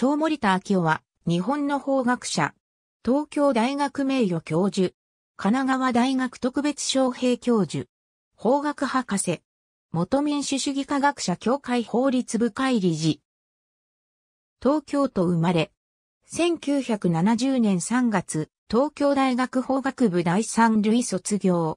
小森田昭夫は、日本の法学者、東京大学名誉教授、神奈川大学特別招聘教授、法学博士、元民主主義科学者協会法律部会理事。東京都生まれ。1970年3月、東京大学法学部第三類卒業。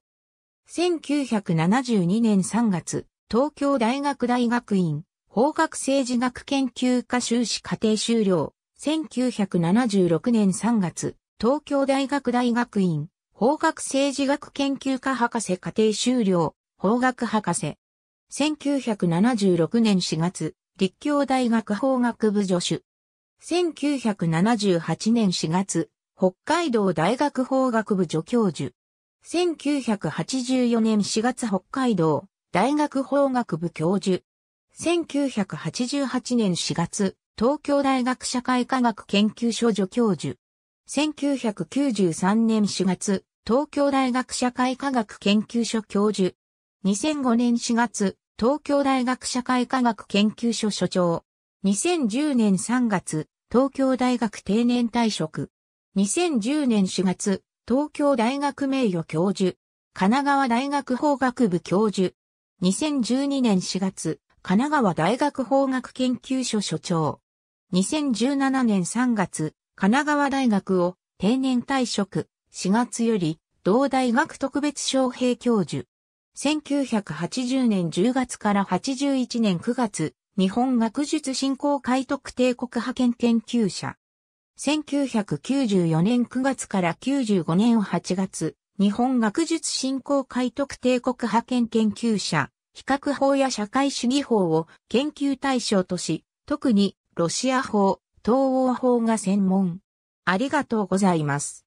1972年3月、東京大学大学院、法学政治学研究科修士課程修了、1976年3月、東京大学大学院、法学政治学研究科博士課程修了、法学博士。1976年4月、立教大学法学部助手。1978年4月、北海道大学法学部助教授。1984年4月北海道大学法学部教授。1988年4月、東京大学社会科学研究所助教授。1993年4月、東京大学社会科学研究所教授。2005年4月、東京大学社会科学研究所所長。2010年3月、東京大学定年退職。2010年4月、東京大学名誉教授。神奈川大学法学部教授。2012年4月、神奈川大学法学研究所所長。2017年3月、神奈川大学を定年退職、4月より、同大学特別招聘教授。1980年10月から81年9月、日本学術振興会特定国派遣研究者。1994年9月から95年8月、日本学術振興会特定国派遣研究者、比較法や社会主義法を研究対象とし、特にロシア法、東欧法が専門。ありがとうございます。